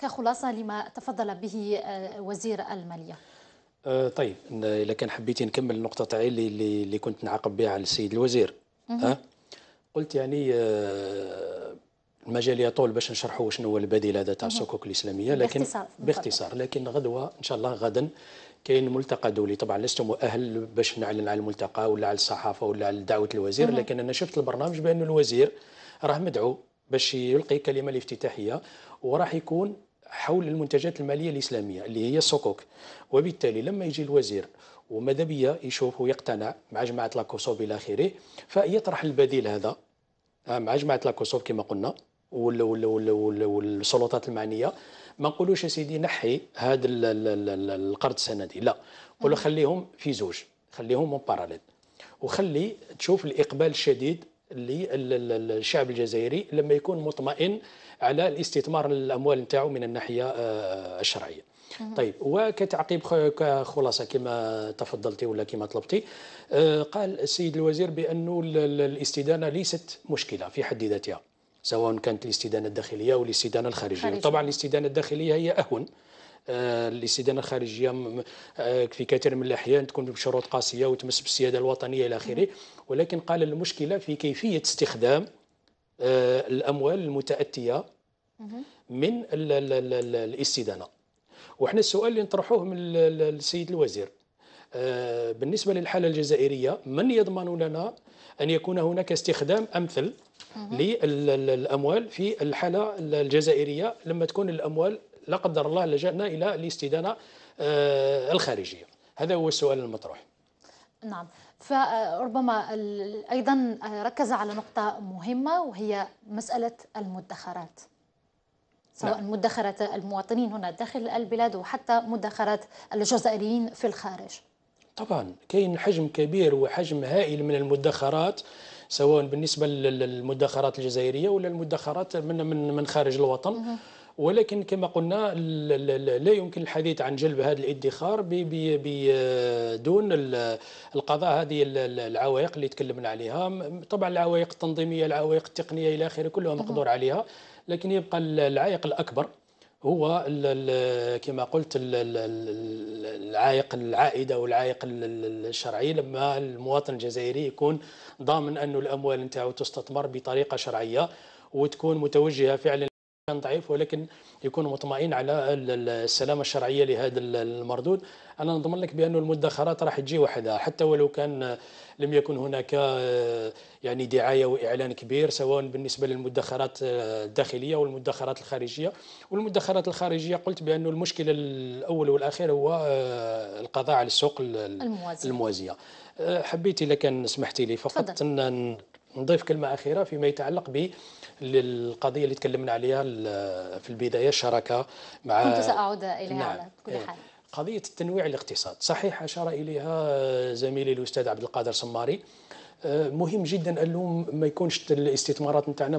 كخلاصة لما تفضل به آه، وزير المالية آه، طيب إذا كان حبيتي نكمل النقطة تاعي اللي, اللي كنت نعاقب بها على السيد الوزير ها؟ قلت يعني آه، المجال يطول باش نشرحوا شنو هو البديل هذا تاع الصكوك الاسلاميه لكن باختصار, باختصار لكن غدوه ان شاء الله غدا كاين ملتقى دولي طبعا لست مؤهل باش نعلن على الملتقى ولا على الصحافه ولا على دعوه الوزير لكن انا شفت البرنامج بان الوزير راه مدعو باش يلقي كلمه الافتتاحيه وراح يكون حول المنتجات الماليه الاسلاميه اللي هي الصكوك وبالتالي لما يجي الوزير وماذا بيا يشوف ويقتنع مع جماعه لاكوسوف الى اخره فيطرح البديل هذا آه، مع جماعه لاكوسوف كما قلنا والسلطات المعنيه ما نقولوش يا سيدي نحي هذا القرض السندي لا نقولوا خليهم في زوج خليهم اون باراليل وخلي تشوف الاقبال الشديد للشعب الجزائري لما يكون مطمئن على الاستثمار الاموال نتاعو من الناحيه آه، الشرعيه طيب وكتعقيب كخلاصه كما تفضلتي ولا كما طلبتي آه، قال السيد الوزير بانه الاستدانه ليست مشكله في حد ذاتها سواء كانت الاستدانه الداخليه والاستدانه الخارجيه طبعا الاستدانه الداخليه هي اهون الاستدانه الخارجيه آه، في كثير من الاحيان تكون بشروط قاسيه وتمس بالسياده الوطنيه الى اخره ولكن قال المشكله في كيفيه استخدام آه، الاموال المتاتيه من الاستدانه وحنا السؤال اللي نطرحوه من السيد الوزير آه، بالنسبه للحاله الجزائريه من يضمن لنا ان يكون هناك استخدام امثل للاموال في الحاله الجزائريه لما تكون الاموال لا قدر الله لجأنا إلى الاستدانة آه، الخارجية هذا هو السؤال المطروح نعم فربما أيضا آه، ركز على نقطة مهمة وهي مسألة المدخرات سواء نعم. مدخرات المواطنين هنا داخل البلاد وحتى مدخرات الجزائريين في الخارج طبعا كاين حجم كبير وحجم هائل من المدخرات سواء بالنسبه للمدخرات الجزائريه ولا المدخرات من من من خارج الوطن ولكن كما قلنا لا يمكن الحديث عن جلب هذا الادخار بدون القضاء هذه العوائق اللي تكلمنا عليها طبعا العوائق التنظيميه العوائق التقنيه الى اخره كلها مقدور عليها لكن يبقى العائق الاكبر هو كما قلت العائق العائده والعائق الشرعي لما المواطن الجزائري يكون ضامن انه الاموال نتاعو تستثمر بطريقه شرعيه وتكون متوجهه فعلا كان ضعيف ولكن يكون مطمئن على السلامة الشرعية لهذا المردود أنا نضمن لك بأن المدخرات راح تجي وحدها حتى ولو كان لم يكن هناك آه، يعني دعاية وإعلان كبير سواء بالنسبة للمدخرات آه، الداخلية والمدخرات الخارجية والمدخرات الخارجية قلت بأن المشكلة الأول والأخير هو آه، القضاء على السوق الموازية, الموازية. حبيت إذا كان سمحتي لي فقط نضيف كلمة أخيرة فيما يتعلق ب للقضيه اللي تكلمنا عليها في البدايه الشراكه مع كنت ساعود اليها نعم. على كل حال إيه. قضيه التنويع الاقتصاد صحيح اشار اليها زميلي الاستاذ عبد القادر سماري آه، مهم جدا انه ما يكونش الاستثمارات نتاعنا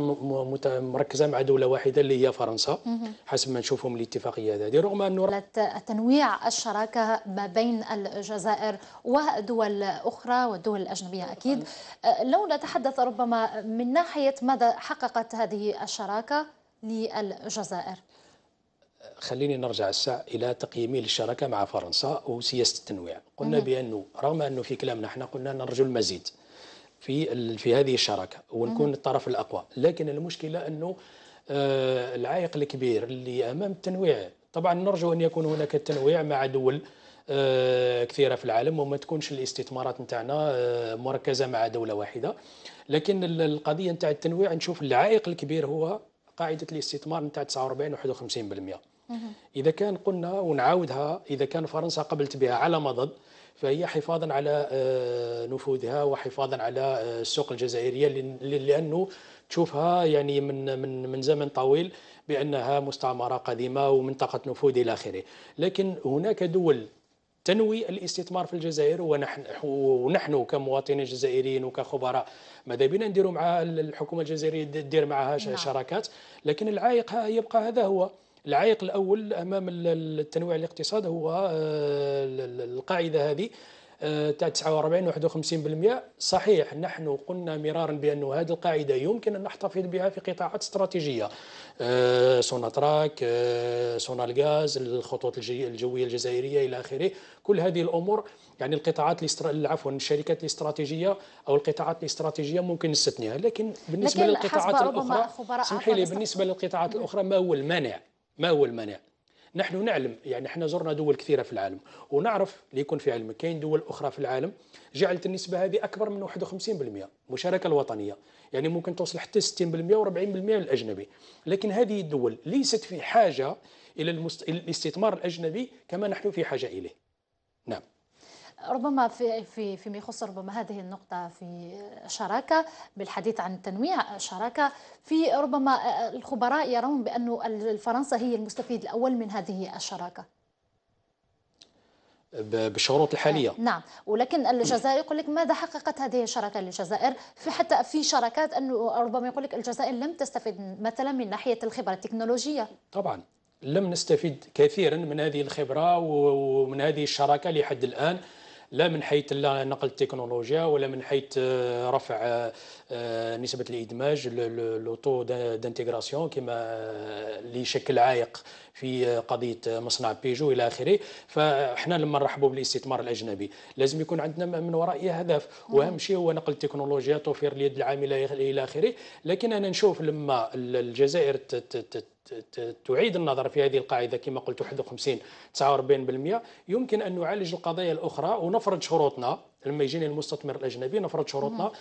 مركزه مع دوله واحده اللي هي فرنسا حسب ما نشوفهم من الاتفاقيه هذه رغم انه تنويع الشراكه ما بين الجزائر ودول اخرى والدول الاجنبيه اكيد آه، لو نتحدث ربما من ناحيه ماذا حققت هذه الشراكه للجزائر خليني نرجع الساعة إلى تقييمي للشراكة مع فرنسا وسياسة التنويع قلنا بأنه رغم أنه في كلامنا احنا قلنا نرجو المزيد في في هذه الشراكه ونكون الطرف الاقوى لكن المشكله انه آه، العائق الكبير اللي امام التنويع طبعا نرجو ان يكون هناك التنويع مع دول آه، كثيره في العالم وما تكونش الاستثمارات نتاعنا آه، مركزه مع دوله واحده لكن القضيه نتاع التنويع نشوف العائق الكبير هو قاعده الاستثمار نتاع 49 و51% اذا كان قلنا ونعاودها اذا كان فرنسا قبلت بها على مضض فهي حفاظا على آه، نفوذها وحفاظا على آه، السوق الجزائريه لانه تشوفها يعني من من من زمن طويل بانها مستعمره قديمه ومنطقه نفوذ الى اخره لكن هناك دول تنوي الاستثمار في الجزائر ونحن ونحن كمواطنين جزائريين وكخبراء ماذا بنا نديروا مع الحكومه الجزائريه دير معها نعم. شراكات لكن العائق يبقى هذا هو العائق الاول امام التنويع الاقتصاد هو آه، القاعده هذه آه، تاع 49 51% صحيح نحن قلنا مرارا بأن هذه القاعدة يمكن أن نحتفظ بها في قطاعات استراتيجية آه، سوناتراك سونالغاز الخطوط الجوية الجزائرية إلى آخره كل هذه الأمور يعني القطاعات الاستر... عفوا الشركات الاستراتيجيه او القطاعات الاستراتيجيه ممكن نستثنيها لكن بالنسبه لكن للقطاعات الاخرى سمحي لي بالنسبه للقطاعات الاخرى ما هو المانع ما هو المانع نحن نعلم يعني احنا زرنا دول كثيره في العالم ونعرف ليكون في علمك كاين دول اخرى في العالم جعلت النسبه هذه اكبر من 51% مشاركه الوطنيه يعني ممكن توصل حتى 60% و40% الاجنبي لكن هذه الدول ليست في حاجه الى المست... الاستثمار الاجنبي كما نحن في حاجه اليه نعم ربما في في فيما يخص ربما هذه النقطة في شراكة بالحديث عن تنويع شراكة في ربما الخبراء يرون بأن فرنسا هي المستفيد الأول من هذه الشراكة بالشروط الحاليه آه، نعم ولكن الجزائر يقول لك ماذا حققت هذه الشراكه للجزائر في حتى في شراكات انه ربما يقول لك الجزائر لم تستفد مثلا من ناحيه الخبره التكنولوجيه طبعا لم نستفد كثيرا من هذه الخبره ومن هذه الشراكه لحد الان لا من حيث لا نقل التكنولوجيا ولا من حيث آه، رفع آه، آه، نسبه الادماج لو تو دانتيغراسيون كما اللي شكل عائق في قضيه مصنع بيجو الى اخره فاحنا لما نرحبوا بالاستثمار الاجنبي لازم يكون عندنا من ورائه اهداف واهم شيء هو نقل التكنولوجيا توفير اليد العامله الى اخره لكن انا نشوف لما الجزائر تعيد النظر في هذه القاعدة كما قلت 51 49% يمكن أن نعالج القضايا الأخرى ونفرض شروطنا لما يجيني المستثمر الأجنبي نفرض شروطنا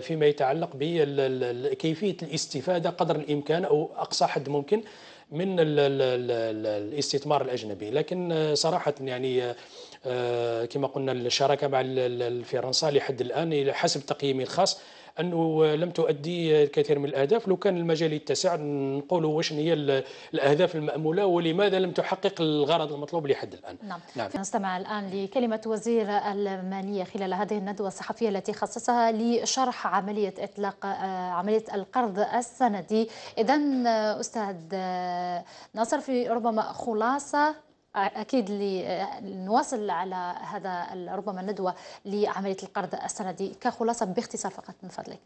فيما يتعلق بكيفية الاستفادة قدر الإمكان أو أقصى حد ممكن من الاستثمار الأجنبي لكن آه، صراحة يعني آه، آه، كما قلنا الشراكه مع فرنسا لحد الان الى حسب تقييمي الخاص انه لم تؤدي الكثير من الاهداف لو كان المجال يتسع نقولوا واش هي الاهداف الماموله ولماذا لم تحقق الغرض المطلوب لحد الان نعم, نعم. نستمع الان لكلمه وزير الماليه خلال هذه الندوه الصحفيه التي خصصها لشرح عمليه اطلاق آه، عمليه القرض السندي اذا آه، استاذ ناصر في ربما خلاصه اكيد لنواصل على هذا ربما الندوه لعمليه القرض السندي كخلاصه باختصار فقط من فضلك.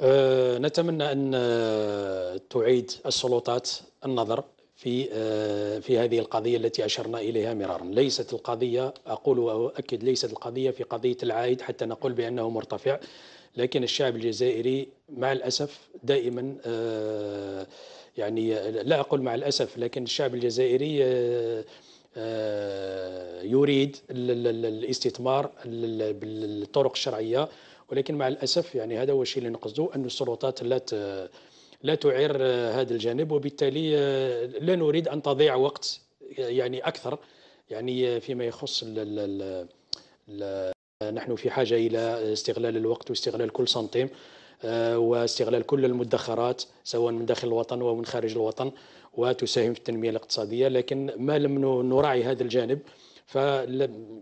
أه، نتمنى ان أه، تعيد السلطات النظر في أه، في هذه القضيه التي اشرنا اليها مرارا، ليست القضيه اقول واؤكد ليست القضيه في قضيه العائد حتى نقول بانه مرتفع، لكن الشعب الجزائري مع الاسف دائما أه يعني لا أقول مع الأسف لكن الشعب الجزائري آه، آه، يريد الاستثمار بالطرق الشرعية ولكن مع الأسف يعني هذا هو الشيء اللي نقصده أن السلطات لا لا تعير هذا الجانب وبالتالي آه، لا نريد أن تضيع وقت يعني أكثر يعني فيما يخص الـ الـ الـ نحن في حاجة إلى استغلال الوقت واستغلال كل سنتيم آه، واستغلال كل المدخرات سواء من داخل الوطن ومن خارج الوطن وتساهم في التنميه الاقتصاديه لكن ما لم نراعي هذا الجانب ف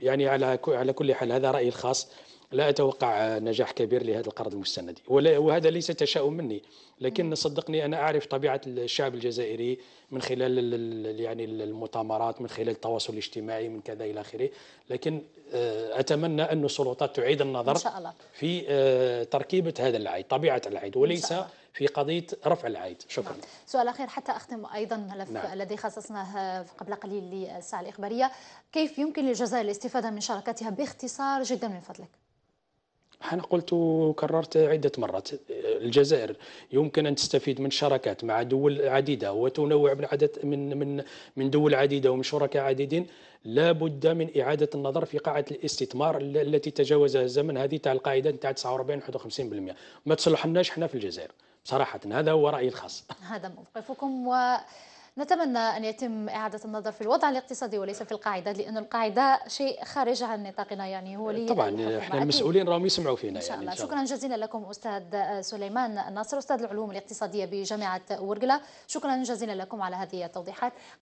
يعني على على كل حال هذا رايي الخاص لا أتوقع نجاح كبير لهذا القرض المستندي وهذا ليس تشاؤم مني لكن صدقني أنا أعرف طبيعة الشعب الجزائري من خلال يعني المؤتمرات من خلال التواصل الاجتماعي من كذا إلى آخره لكن آه، أتمنى أن السلطات تعيد النظر إن شاء الله. في آه، تركيبة هذا العيد طبيعة العيد وليس في قضية رفع العيد شكرا نعم. سؤال أخير حتى أختم أيضا ملف نعم. الذي خصصناه آه، قبل قليل للساعة الإخبارية كيف يمكن للجزائر الاستفادة من شراكتها باختصار جدا من فضلك أنا قلت وكررت عدة مرات الجزائر يمكن أن تستفيد من شراكات مع دول عديدة وتنوع من عدد من من من دول عديدة ومن شركاء عديدين لا بد من إعادة النظر في قاعة الاستثمار التي تجاوزها الزمن هذه تاع القاعدة تاع 49 51% ما تصلحناش حنا في الجزائر صراحة هذا هو رأيي الخاص هذا موقفكم و نتمنى أن يتم إعادة النظر في الوضع الاقتصادي وليس في القاعدة لأن القاعدة شيء خارج عن نطاقنا يعني هو لي طبعا احنا المسؤولين راهم يسمعوا فينا يعني، إن شاء, يعني إن شاء الله شكرا جزيلا لكم أستاذ سليمان الناصر أستاذ العلوم الاقتصادية بجامعة ورقلة شكرا جزيلا لكم على هذه التوضيحات